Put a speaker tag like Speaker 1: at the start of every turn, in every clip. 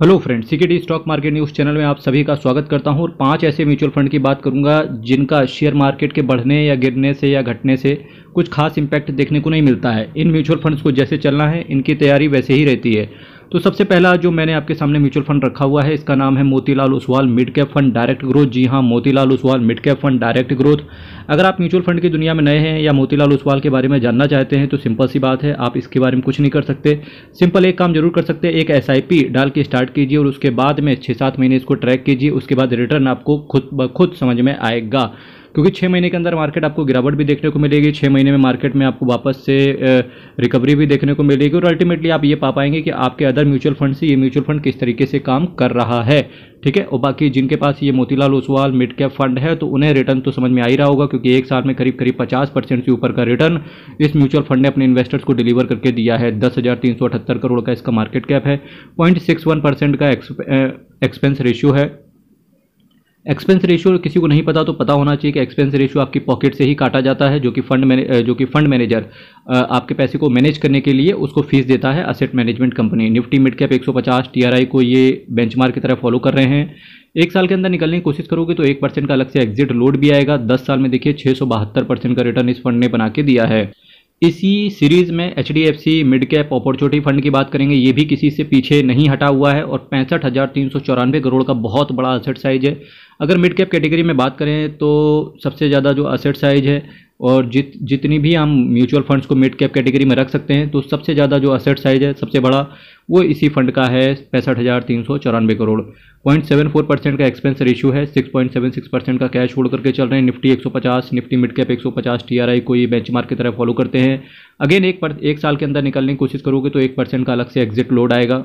Speaker 1: hello friends security stock market news channel में आप सभी का स्वागत करता हूं और पांच ऐसे म्यूचुअल फंड की बात करूंगा जिनका शेयर मार्केट के बढ़ने या गिरने से या घटने से कुछ खास इम्पैक्ट देखने को नहीं मिलता है इन म्यूचुअल फंड्स को जैसे चलना है इनकी तैयारी वैसे ही रहती है तो सबसे पहला जो मैंने आपके सामने म्यूचुअल फंड रखा हुआ है इसका नाम है Motilal Oswal mid cap fund direct growth जी हाँ Motilal Oswal mid cap fund direct growth अगर आप म्यूचुअल फंड की दुनिया में नए हैं या मोतीलाल उसवाल के बारे में जानना चाहते हैं तो सिंपल सी बात है आप इसके बारे में कुछ नहीं कर सकते सिंपल एक काम जरूर कर सकते हैं एक एस डाल के स्टार्ट कीजिए और उसके बाद में छः सात महीने इसको ट्रैक कीजिए उसके बाद रिटर्न आपको खुद ब खुद समझ में आएगा क्योंकि छः महीने के अंदर मार्केट आपको गिरावट भी देखने को मिलेगी छः महीने में मार्केट में आपको वापस से रिकवरी भी देखने को मिलेगी और अल्टीमेटली आप ये पा पाएंगे कि आपके अदर म्यूचुअल फंड से ये म्यूचुअल फंड किस तरीके से काम कर रहा है ठीक है और बाकी जिनके पास ये Motilal Oswal mid cap fund है तो उन्हें रिटर्न तो समझ में आ ही रहा होगा क्योंकि एक साल में करीब करीब पचास परसेंट से ऊपर का रिटर्न इस म्यूचुअल फंड ने अपने इन्वेस्टर्स को डिलीवर करके दिया है दस हज़ार तीन सौ अठहत्तर करोड़ का इसका मार्केट कैप है पॉइंट सिक्स वन परसेंट का एक्सपेंस रेशियो है एक्सपेंस रेशियो किसी को नहीं पता तो पता होना चाहिए कि एक्सपेंस रेशियो आपकी पॉकेट से ही काटा जाता है जो कि फंड मैने जो कि फंड मैनेजर आपके पैसे को मैनेज करने के लिए उसको फीस देता है asset management company Nifty mid cap 150 TRI को ये बेंचमार्क की तरह फॉलो कर रहे हैं एक साल के अंदर निकलने की कोशिश करोगे तो एक परसेंट का अलग से एग्जिट लोड भी आएगा दस साल में देखिए छः का रिटर्न इस फंड ने बना के दिया है इसी सीरीज़ में H D F C mid cap opportunity fund की बात करेंगे ये भी किसी से पीछे नहीं हटा हुआ है और पैंसठ हज़ार तीन सौ चौरानवे करोड़ का बहुत बड़ा असेट साइज है अगर मिड कैप कैटेगरी में बात करें तो सबसे ज़्यादा जो असेट साइज है और जित जितनी भी हम म्यूचुअल फंड्स को मिड कैप कैटेगरी में रख सकते हैं तो सबसे ज़्यादा जो असेट साइज है सबसे बड़ा वो इसी फंड का है पैंसठ हज़ार तीन सौ चौरानवे crore point seven four percent का एक्सपेंस रेशियो है six point seven six percent का कैश होल्ड करके चल रहे हैं निफ्टी एक सौ पचास निफ्टी मिड कैप एक सौ पचास टी आर आई को ये बेंच मार्क की तरह फॉलो करते हैं अगेन एक पर एक साल के अंदर निकलने की कोशिश करोगे तो एक परसेंट का अलग से एग्जिट लोड आएगा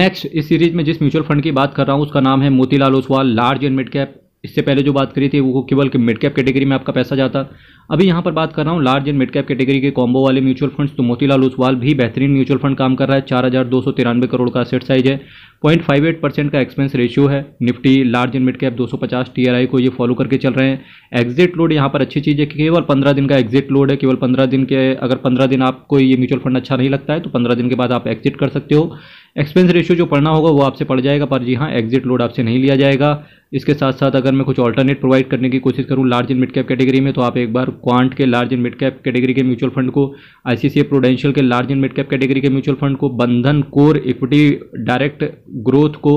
Speaker 1: नेक्स्ट इस सीरीज में जिस म्यूचुअल फंड की बात कर रहा हूँ उसका नाम है Motilal Oswal large and mid cap इससे पहले जो बात करी थी वो केवल कि मिड कैप कैटेगरी में आपका पैसा जाता अभी यहाँ पर बात कर रहा हूँ large and mid cap category के कॉम्बो वाले म्यूचुअल फंड्स तो मोतीलाल ओसवाल भी बेहतरीन म्यूचुअल फंड काम कर रहा है चार हज़ार दो सौ तिरानवे करोड़ का सेट साइज है 0.58 परसेंट का एक्सपेंस रेशियो है Nifty large and mid cap 250 TRI को ये फॉलो करके चल रहे हैं एग्जिट लोड यहाँ पर अच्छी चीज़ है केवल 15 दिन का एग्जिट लोड है केवल 15 दिन के अगर 15 दिन आपको ये म्यूचुअल फंड अच्छा नहीं लगता है तो 15 दिन के बाद आप एग्जिट कर सकते हो एक्सपेंस रेशियो जो पढ़ना होगा वो आपसे पड़ जाएगा पर जी हाँ एग्जिट लोड आपसे नहीं लिया जाएगा इसके साथ साथ अगर मैं कुछ ऑल्टरनेट प्रोवाइड करने की कोशिश करूँ large and mid cap category में तो आप एक बार क्वांट के large and mid cap category के म्यूचुअल फंड को आईसीसीए प्रोडेंशियल के large and mid cap category के म्यूचुअल फंड को Bandhan core equity direct growth को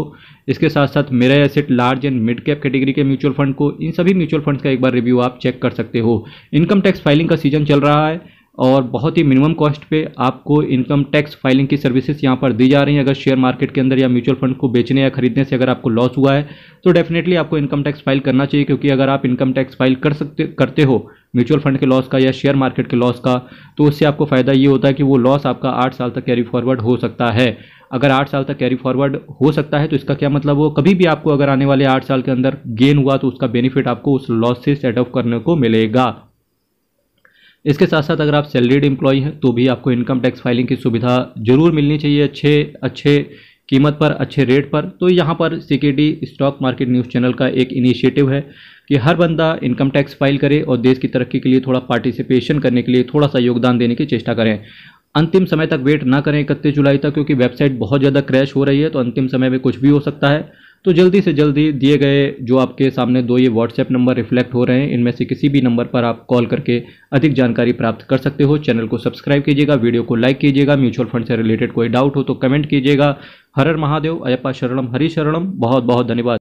Speaker 1: इसके साथ साथ Mirae asset large and mid cap category के म्यूचुअल फंड को इन सभी म्यूचुअल फंड्स का एक बार रिव्यू आप चेक कर सकते हो इनकम टैक्स फाइलिंग का सीजन चल रहा है और बहुत ही मिनिमम कॉस्ट पे आपको इनकम टैक्स फाइलिंग की सर्विसेज यहाँ पर दी जा रही हैं अगर शेयर मार्केट के अंदर या म्यूचुअल फंड को बेचने या खरीदने से अगर आपको लॉस हुआ है तो डेफिनेटली आपको इनकम टैक्स फाइल करना चाहिए क्योंकि अगर आप इनकम टैक्स फाइल कर सकते करते हो म्यूचुअल फंड के लॉस का या शेयर मार्केट के लॉस का तो उससे आपको फ़ायदा ये होता है कि वो लॉस आपका आठ साल तक कैरी फॉरवर्ड हो सकता है अगर आठ साल तक कैरी फॉरवर्ड हो सकता है तो इसका क्या मतलब हो कभी भी आपको अगर आने वाले आठ साल के अंदर गेन हुआ तो उसका बेनिफिट आपको उस लॉस से सेट ऑफ करने को मिलेगा इसके साथ साथ अगर आप सैलरीड एम्प्लॉय हैं तो भी आपको इनकम टैक्स फाइलिंग की सुविधा जरूर मिलनी चाहिए अच्छे अच्छे कीमत पर अच्छे रेट पर तो यहाँ पर C stock market news channel का एक इनिशिएटिव है कि हर बंदा इनकम टैक्स फाइल करे और देश की तरक्की के लिए थोड़ा पार्टिसिपेशन करने के लिए थोड़ा सा योगदान देने की चेष्टा करें अंतिम समय तक वेट ना करें इकतीस जुलाई तक क्योंकि वेबसाइट बहुत ज़्यादा क्रैश हो रही है तो अंतिम समय में कुछ भी हो सकता है तो जल्दी से जल्दी दिए गए जो आपके सामने दो ये व्हाट्सएप नंबर रिफ्लेक्ट हो रहे हैं इनमें से किसी भी नंबर पर आप कॉल करके अधिक जानकारी प्राप्त कर सकते हो चैनल को सब्सक्राइब कीजिएगा वीडियो को लाइक कीजिएगा म्यूचुअल फंड से रिलेटेड कोई डाउट हो तो कमेंट कीजिएगा हर महादेव अयप्पा शरणम हरी शरणम बहुत बहुत धन्यवाद